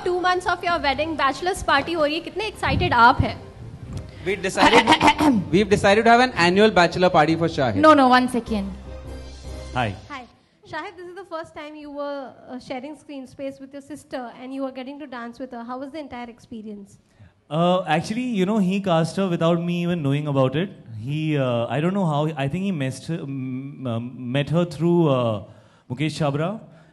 Now two months of your wedding bachelors party हो रही है कितने एक्साइटेड आप हैं we decided we've decided to have an annual bachelor party for Shahid. No, no, one second. Hi. Hi. Shahid, this is the first time you were uh, sharing screen space with your sister and you were getting to dance with her. How was the entire experience? Uh, actually, you know, he cast her without me even knowing about it. He, uh, I don't know how, I think he messed her, um, met her through Mukesh Chabra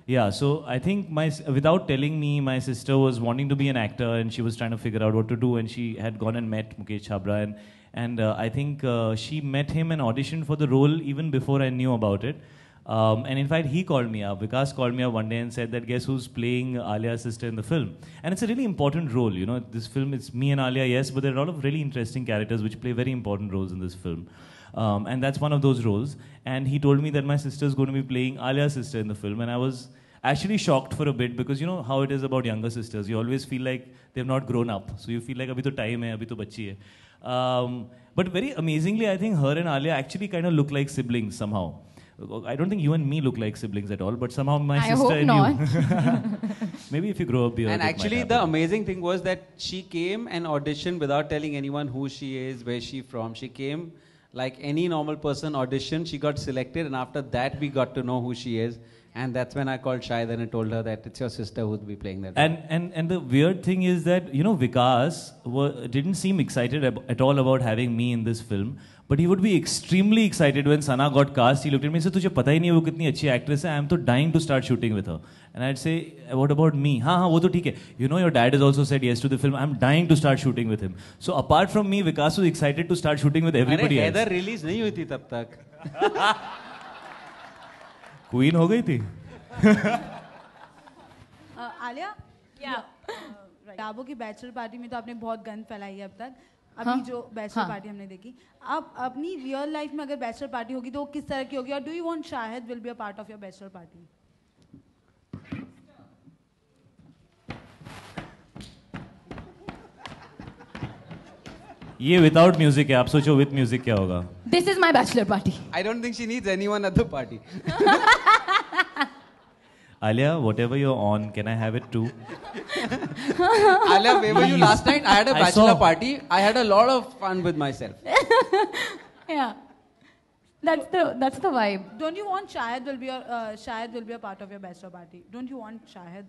Yeah, so I think my without telling me, my sister was wanting to be an actor and she was trying to figure out what to do and she had gone and met Mukesh Chhabra and and uh, I think uh, she met him and auditioned for the role even before I knew about it. Um, and in fact, he called me up. Vikas called me up one day and said that guess who's playing Alia's sister in the film? And it's a really important role. You know, this film it's me and Alia, yes, but there are a lot of really interesting characters which play very important roles in this film. Um, and that's one of those roles. And he told me that my sister is going to be playing Alia's sister in the film, and I was actually shocked for a bit because you know how it is about younger sisters. You always feel like they've not grown up, so you feel like abhi to time hai, abhi to bachi hai. Um, but very amazingly, I think her and Alia actually kind of look like siblings somehow. I don't think you and me look like siblings at all, but somehow my I sister and you. Maybe if you grow up, you. And actually, the amazing thing was that she came and auditioned without telling anyone who she is, where she from. She came like any normal person auditioned. She got selected, and after that, we got to know who she is. And that's when I called Shahid and told her that it's your sister who'd be playing that. And and and the weird thing is that you know Vikas didn't seem excited ab- at all about having me in this film, but he would be extremely excited when Sana got cast. He looked at me and said, "तुझे पता ही actress I I'm dying to start shooting with her." And I'd say, "What about me? हाँ हाँ वो तो ठीक You know your dad has also said yes to the film. I'm dying to start shooting with him. So apart from me, Vikas was excited to start shooting with everybody अरे, else. release नहीं हुई थी तब तक. Queen हो गई थी आलिया या डाबो की बैचलर पार्टी में तो आपने बहुत गंद फैलाई है अब तक अभी हाँ। जो बैचलर पार्टी हाँ। हमने देखी अब अपनी रियल लाइफ में अगर बैचलर पार्टी होगी तो किस तरह की होगी और do you want Shahid will be a part of your bachelor party ये विदाउट म्यूजिक है आप सोचो विद म्यूजिक क्या होगा This is my bachelor party. I don't think she needs anyone at the party. Alia, whatever you're on, can I have it too? Alia, where were you last night? I had a bachelor party. I had a lot of fun with myself. yeah. That's the that's the vibe. Don't you want Shahid will be uh, Shahid will be a part of your bachelor party? Don't you want Shahid?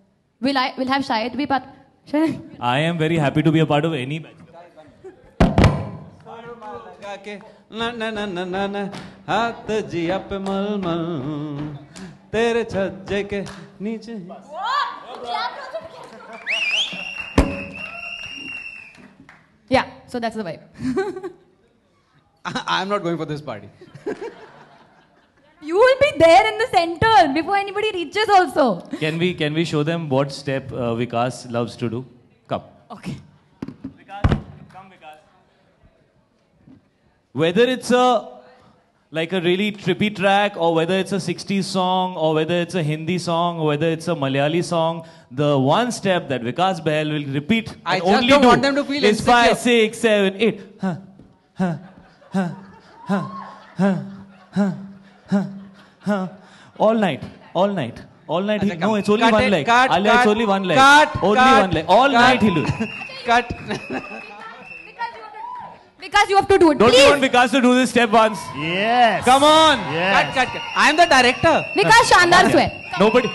Will I will have Shahid be part? Shahid? I am very happy to be a part of any bachelor. लगा के न न न न न न हाथ जिया पे मल मल तेरे छज्जे के नीचे Yeah, so that's the vibe. I, I'm not going for this party. you will be there in the center before anybody reaches also. Can we can we show them what step uh, Vikas loves to do? Come. Okay. whether it's a like a really trippy track or whether it's a 60s song or whether it's a Hindi song or whether it's a Malayali song, the one step that Vikas Behl will repeat I just only don't want them to feel is insecure. five, six, seven, eight. Huh, huh, huh, huh, huh, huh, huh, huh. All night, all night. All night he, no, it's only cut one it, leg. Cut, Alia, cut, it's only one leg. Cut, only cut, one leg. All cut, night he loses. Cut. Vikas, you have to do it. Don't Please. you want Vikas to do this step once? Yes. Come on. Yes. Cut, cut, cut. I am the director. Vikas, Shaandaar swear. Nobody,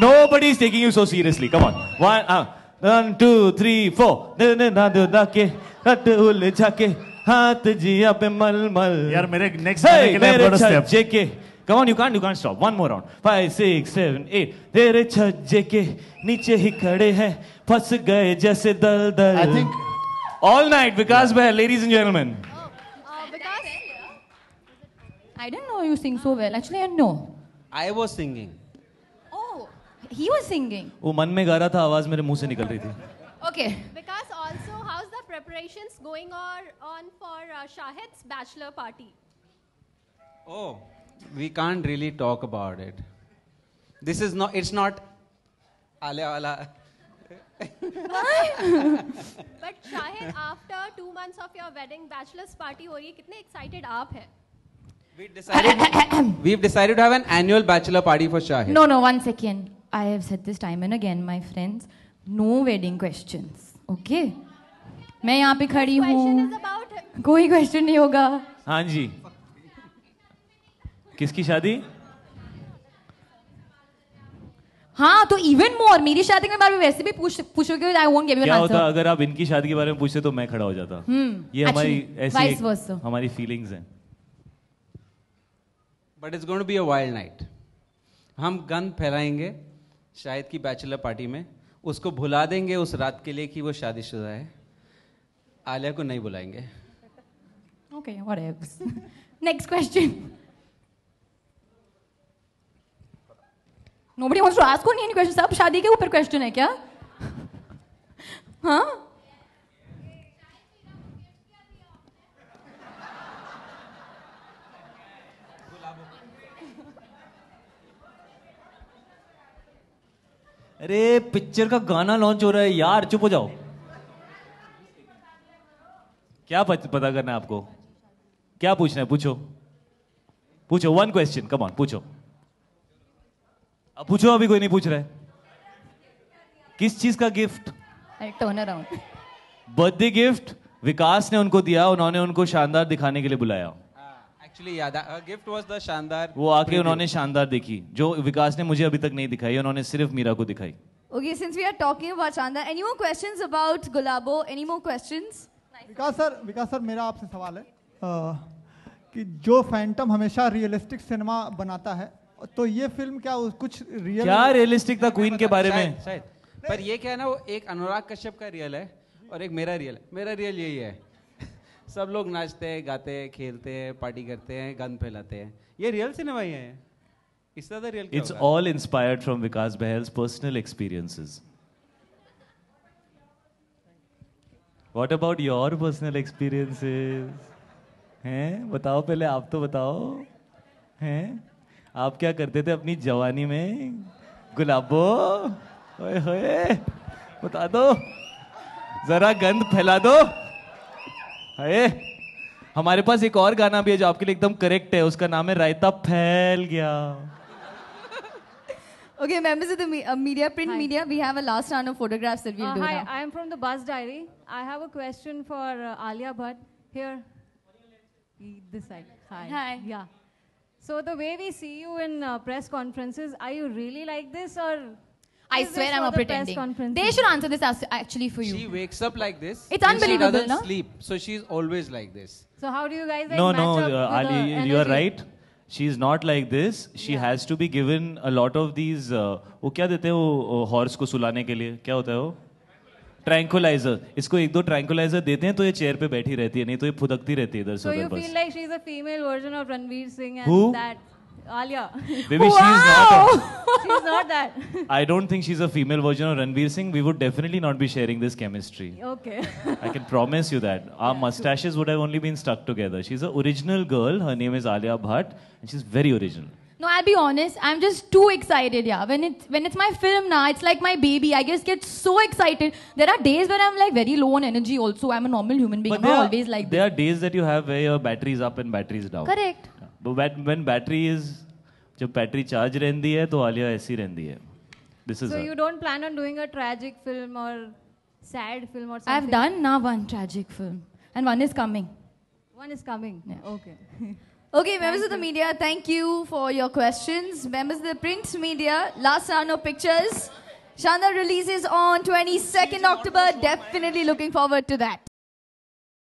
nobody is taking you so seriously. Come on. One, ah, uh, one, two, three, four. Ne ne na do da ke, hat rat उलझा ke, hat jia pe mal mal. Yar, mere next गाने के लिए I'm gonna step. JK Come on, you can't, you can't stop. One more round. Five, six, seven, eight. तेरे छज्जे के नीचे ही खड़े हैं फंस गए जैसे दल दल. I think All night, Vikas Bhai, ladies and gentlemen. Oh, oh uh, Vikas, I didn't know you sing so well. Actually, I know. I was singing. Oh, he was singing. वो मन में गा रहा था आवाज मेरे मुंह से निकल रही Okay. Vikas, also, how's the preparations going on for uh, Shahid's bachelor party? Oh, we can't really talk about it. This is not. It's not. आले वाला but Shahid after two months of your wedding bachelors party हो रही है कितने excited आप हैं we decided we have decided to have an annual bachelor party for Shahid no no one second I have said this time and again my friends no wedding questions okay मैं यहाँ पे खड़ी हूँ कोई क्वेश्चन नहीं होगा हाँ जी किसकी शादी हाँ तो इवन मोर मेरी शादी के बारे में वैसे भी पूछ पूछोगे आई वोंट गिव यू क्या होता अगर आप इनकी शादी के बारे में पूछते तो मैं खड़ा हो जाता hmm, ये हमारी ऐसी हमारी फीलिंग्स हैं but it's going to be a wild night हम गन फैलाएंगे शायद की बैचलर पार्टी में उसको भुला देंगे उस रात के लिए कि वो शादीशुदा है आलिया को नहीं बुलाएंगे okay whatever next question Nobody wants to ask any questions. सब शादी के ऊपर क्वेश्चन है क्या हाँ अरे पिक्चर का गाना लॉन्च हो रहा है यार चुप हो जाओ क्या पता करना है आपको क्या पूछना है पूछो पूछो वन क्वेश्चन कम ऑन पूछो अब पूछो अभी कोई नहीं पूछ रहा है किस चीज का gift turn around birthday gift Vikas ने उनको दिया उन्होंने उनको शानदार दिखाने के लिए बुलाया एक्चुअली हाँ, याद गिफ्ट वाज द शानदार वो आके उन्होंने शानदार देखी जो विकास ने मुझे अभी तक नहीं दिखाई उन्होंने सिर्फ मीरा को दिखाई okay since we are talking about Shaandaar any more questions about Gulabo any more questions Vikas sir Vikas sir मेरा आपसे सवाल है uh, कि जो फैंटम हमेशा रियलिस्टिक सिनेमा बनाता है तो ये फिल्म क्या कुछ रियल क्या रियलिस्टिक था क्वीन के बारे में शायद पर ये क्या है ना वो एक अनुराग कश्यप का रियल है और एक मेरा रियल है मेरा रियल यही है सब लोग नाचते हैं गाते हैं खेलते हैं पार्टी करते हैं गंद फैलाते हैं ये रियल सिनेमा ही है इस तरह real it's all inspired from Vikas Bahl's personal experiences what about your personal experiences हैं बताओ पहले आप तो बताओ हैं आप क्या करते थे अपनी जवानी में गुलाबो ओए होए बता दो जरा गंद फैला दो है हमारे पास एक और गाना भी है जो आपके लिए एकदम करेक्ट है उसका नाम है रायता फैल गया Okay, members of the me- uh, media, print hi. media, we have a last round of photographs that we'll uh, do hi, now. I am from the Bus Diary. I have a question for uh, Alia Bhatt. Here. This side. Hi. Hi. Yeah. So the way we see you in uh, press conferences, are you really like this or? I swear I'm not the pretending. They should answer this as, actually for you. She wakes up like this. It's and unbelievable, She doesn't no? sleep, so she's always like this. So how do you guys like, no, match no, up uh, with Ali, you are right. She's not like this. She Yeah. has to be given a lot of these. Uh, वो क्या देते हैं वो horse uh, को सुलाने के लिए क्या होता है ट्रैंकुलाइजर इसको एक दो ट्रैंकुलाइजर देते हैं तो ये चेयर पे बैठी रहती है नहीं तो ये फुदकती रहती है इधर से उधर like she is a female version of Ranveer Singh and that Ranveer Singh we would definitely not be sharing this chemistry okay I can promise you that our moustaches would only been stuck together she is original girl her name is Alia Bhatt she is very original No, I'll be honest. I'm just too excited, yeah. When it's when it's my film now, it's like my baby. I just get so excited. There are days where I'm like very low on energy. Also, I'm a normal human being. But I'm are, always like. There are days that you have where your battery's up and is down. Correct. Yeah. But when, when battery is, जब battery charge rendi है तो आलिया ऐसी This is. So her. you don't plan on doing a tragic film or sad film or something. I've done now one tragic film and one is coming. One is coming. Yeah. Okay. Okay, members of the media, thank you for your questions. Members of the print media, last round of pictures. Shanda releases on 22nd October. Definitely looking forward to that.